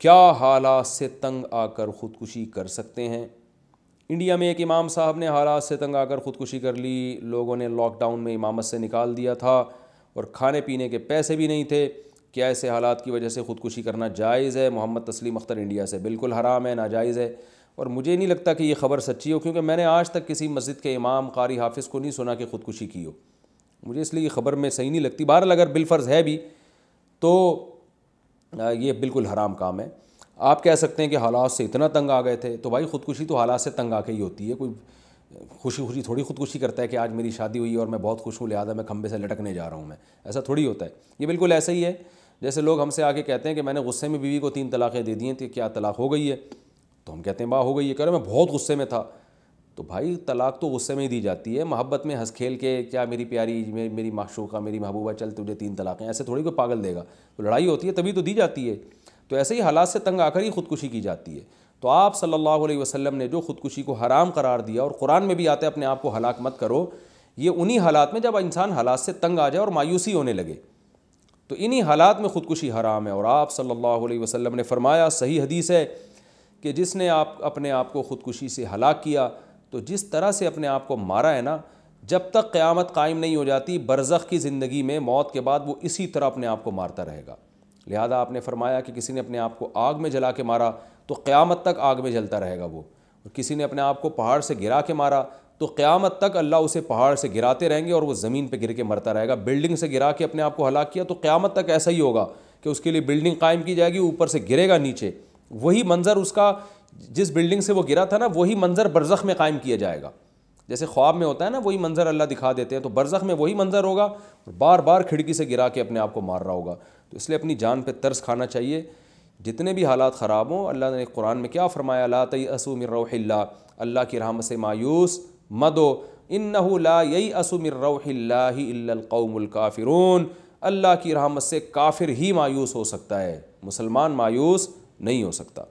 क्या हालात से तंग आकर ख़ुदकुशी कर सकते हैं इंडिया में एक इमाम साहब ने हालात से तंग आकर ख़ुदकुशी कर ली लोगों ने लॉकडाउन में इमामत से निकाल दिया था और खाने पीने के पैसे भी नहीं थे क्या ऐसे हालात की वजह से ख़ुदकुशी करना जायज़ है मोहम्मद तस्लीम अख्तर इंडिया से बिल्कुल हराम है नाजायज़ है और मुझे नहीं लगता कि ये ख़बर सच्ची हो क्योंकि मैंने आज तक किसी मस्जिद के इमाम कारी हाफ़ को नहीं सुना कि ख़ुदकुशी की हो मुझे इसलिए ये ख़बर में सही नहीं लगती बहरहाल अगर बिलफर्ज़ है भी तो ये बिल्कुल हराम काम है आप कह सकते हैं कि हालात से इतना तंग आ गए थे तो भाई खुदकुशी तो हालात से तंग आके ही होती है कोई खुशी खुशी थोड़ी खुदकुशी करता है कि आज मेरी शादी हुई और मैं बहुत खुश हूँ लिहाजा मैं खंबे से लटकने जा रहा हूँ मैं ऐसा थोड़ी होता है ये बिल्कुल ऐसा ही है जैसे लोग हमसे आके कहते हैं कि मैंने गुस्से में बीवी को तीन तलाक़ें दे दी हैं तो क्या तलाक हो गई है तो हम कहते हैं बाह हो गई है कह रहे मैं बहुत गुस्से में था तो भाई तलाक तो गुस्से में ही दी जाती है मोहब्बत में हंस खेल के क्या मेरी प्यारी मेरी मेरी माशूका मेरी महबूबा चल तुझे तीन तलाक़ें ऐसे थोड़ी कोई पागल देगा तो लड़ाई होती है तभी तो दी जाती है तो ऐसे ही हालात से तंग आकर ही ख़ुदकुशी की जाती है तो आप सल्लल्लाहु अलैहि वसल्लम ने जो ख़ुदकुशी को हराम करार दिया और कुरान में भी आते अपने आप को हलाक मत करो ये उन्हीं हालात में जब इंसान हालात से तंग आ जाए और मायूसी होने लगे तो इन्हीं हालात में ख़ुदकुशी हराम है और आप सल्लल्लाहु अलैहि वसल्लम ने फरमाया सही हदीस है कि जिसने आप अपने आप को ख़ुदकुशी से हलाक किया तो जिस तरह से अपने आप को मारा है ना जब तक क़्यामत कायम नहीं हो जाती बरज़ की ज़िंदगी में मौत के बाद वो इसी तरह अपने आप को मारता रहेगा लिहाजा आपने फरमाया कि किसी ने अपने आप को आग में जला के मारा तो क़्यामत तक आग में जलता रहेगा वो किसी ने अपने आप को पहाड़ से गिरा के मारा तो क़्यामत तक अल्लाह उसे पहाड़ से गिराते रहेंगे और वो ज़मीन पर गिर के मरता रहेगा बिल्डिंग से गिरा के अपने आप को हलाक किया तो क़्यामत तक ऐसा ही होगा कि उसके लिए बिल्डिंग कायम की जाएगी ऊपर से गिरेगा नीचे वही मंज़र उसका जिस बिल्डिंग से वो गिरा था ना वही मंज़र बरज़ में कायम किया जाएगा जैसे ख्वाब में होता है ना वही मंज़र अल्लाह दिखा देते हैं तो बरज़ख में वही मंज़र होगा और बार बार खिड़की से गिरा के अपने आप को मार रहा होगा तो इसलिए अपनी जान पर तर्स खाना चाहिए जितने भी हालात ख़राब हों अल्लाह ने कुरान में क्या फ़रमाया ला तयसुमर्रहिल्ला अल्लाह की रहमत से मायूस मदो इन ला यही असुमर्रहिल्लाकौमकाफ़िरून अल्लाह की रहमत से काफिर ही मायूस हो सकता है मुसलमान मायूस नहीं हो सकता